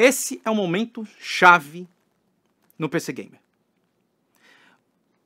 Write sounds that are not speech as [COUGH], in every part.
Esse é o momento chave no PC Gamer.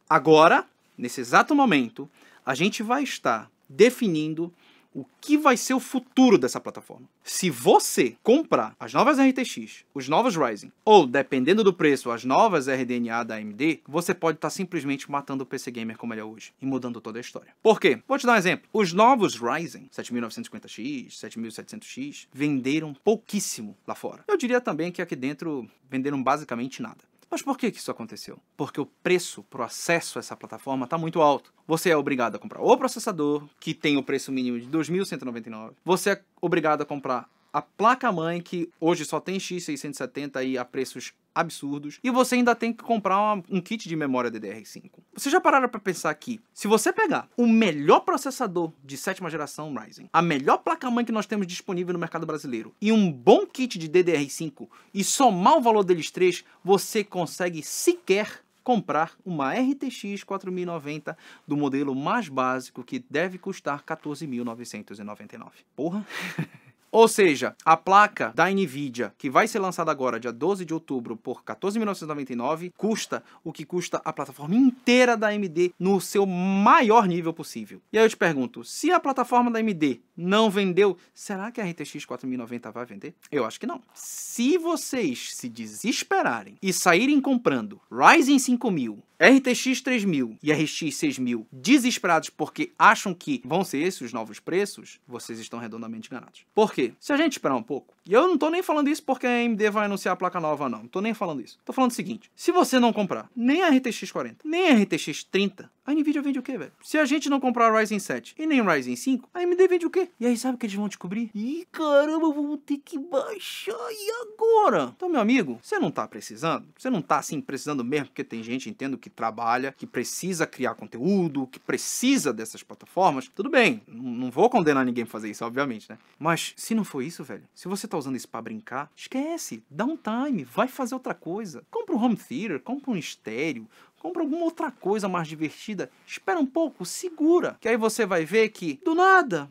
Agora, nesse exato momento, a gente vai estar definindo o que vai ser o futuro dessa plataforma. Se você comprar as novas RTX, os novos Ryzen, ou dependendo do preço, as novas RDNA da AMD, você pode estar tá simplesmente matando o PC Gamer como ele é hoje e mudando toda a história. Por quê? Vou te dar um exemplo. Os novos Ryzen 7950X, 7700X venderam pouquíssimo lá fora. Eu diria também que aqui dentro venderam basicamente nada. Mas por que, isso aconteceu? Porque o preço para o acesso a essa plataforma está muito alto. Você é obrigado a comprar o processador, que tem o preço mínimo de 2.199. Você é obrigado a comprar a placa-mãe, que hoje só tem X670 aí a preços absurdos e você ainda tem que comprar uma, um kit de memória DDR5. Vocês já pararam para pensar que se você pegar o melhor processador de sétima geração Ryzen, a melhor placa-mãe que nós temos disponível no mercado brasileiro e um bom kit de DDR5 e somar o valor deles três, você consegue sequer comprar uma RTX 4090 do modelo mais básico que deve custar 14.999. Porra! [LAUGHS] Ou seja, a placa da NVIDIA, que vai ser lançada agora, dia 12 de outubro, por 14.999, custa o que custa a plataforma inteira da AMD no seu maior nível possível. E aí eu te pergunto, se a plataforma da AMD não vendeu, será que a RTX 4090 vai vender? Eu acho que não. Se vocês se desesperarem e saírem comprando Ryzen 5000, RTX 3000 e RX 6000 desesperados porque acham que vão ser esses os novos preços, vocês estão redondamente enganados. Por quê? Se a gente esperar um pouco, e eu não tô nem falando isso porque a AMD vai anunciar a placa nova, não. Não tô nem falando isso. Tô falando o seguinte: se você não comprar nem a RTX 40, nem a RTX 30, a Nvidia vende o quê, velho? Se a gente não comprar o Ryzen 7 e nem o Ryzen 5, a AMD vende o quê? E aí sabe o que eles vão descobrir? Ih, caramba, vamos ter que baixar e agora? Então, meu amigo, você não tá precisando? Você não tá assim precisando mesmo, porque tem gente, entendo, que trabalha, que precisa criar conteúdo, que precisa dessas plataformas. Tudo bem, não vou condenar ninguém pra fazer isso, obviamente, né? Mas se não for isso, velho, se você tá usando isso para brincar, esquece, dá um time, vai fazer outra coisa. Compra um home theater, compra um estéreo, compra alguma outra coisa mais divertida, espera um pouco, segura, que aí você vai ver que do nada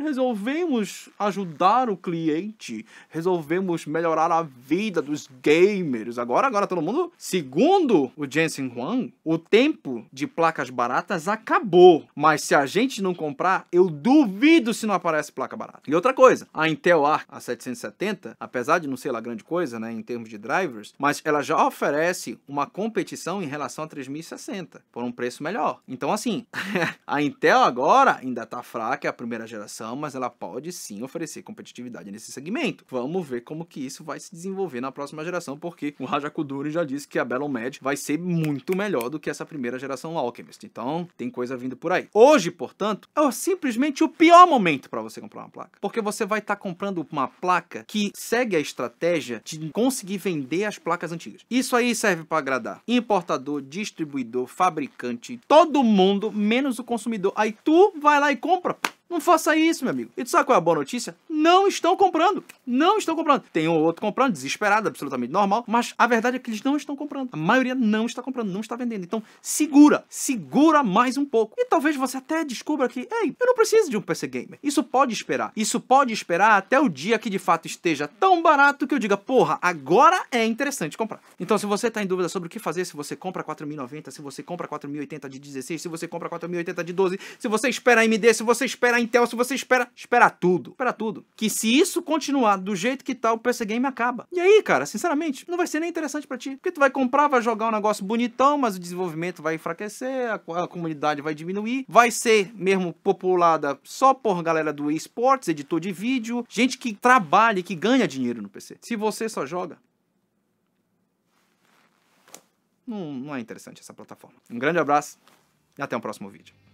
resolvemos ajudar o cliente, resolvemos melhorar a vida dos gamers. Agora, agora todo mundo, segundo o Jensen Huang, o tempo de placas baratas acabou. Mas se a gente não comprar, eu duvido se não aparece placa barata. E outra coisa, a Intel Arc A770, apesar de não ser lá grande coisa, né, em termos de drivers, mas ela já oferece uma competição em relação a 3060 por um preço melhor. Então assim, [LAUGHS] a Intel agora ainda tá fraca, é a primeira geração competição, mas ela pode sim oferecer competitividade nesse segmento. Vamos ver como que isso vai se desenvolver na próxima geração, porque o Kuduri já disse que a Battle Mad vai ser muito melhor do que essa primeira geração Alchemist. Então, tem coisa vindo por aí. Hoje, portanto, é simplesmente o pior momento para você comprar uma placa, porque você vai estar tá comprando uma placa que segue a estratégia de conseguir vender as placas antigas. Isso aí serve para agradar importador, distribuidor, fabricante, todo mundo, menos o consumidor. Aí tu vai lá e compra. Não faça isso, meu amigo. E tu sabe qual é a boa notícia? não estão comprando. Não estão comprando. Tem um outro comprando, desesperado, absolutamente normal, mas a verdade é que eles não estão comprando. A maioria não está comprando, não está vendendo. Então, segura, segura mais um pouco. E talvez você até descubra que, ei, eu não preciso de um PC gamer. Isso pode esperar. Isso pode esperar até o dia que de fato esteja tão barato que eu diga, porra, agora é interessante comprar. Então, se você está em dúvida sobre o que fazer, se você compra 4090, se você compra 4080 de 16, se você compra 4080 de 12, se você espera AMD, se você espera Intel, se você espera, espera tudo, espera tudo que se isso continuar do jeito que tá, o PC Game acaba. E aí, cara, sinceramente, não vai ser nem interessante para ti. Porque tu vai comprar, vai jogar um negócio bonitão, mas o desenvolvimento vai enfraquecer, a, a comunidade vai diminuir, vai ser mesmo populada só por galera do esportes, editor de vídeo, gente que trabalha e que ganha dinheiro no PC. Se você só joga, não, não é interessante essa plataforma. Um grande abraço e até o próximo vídeo.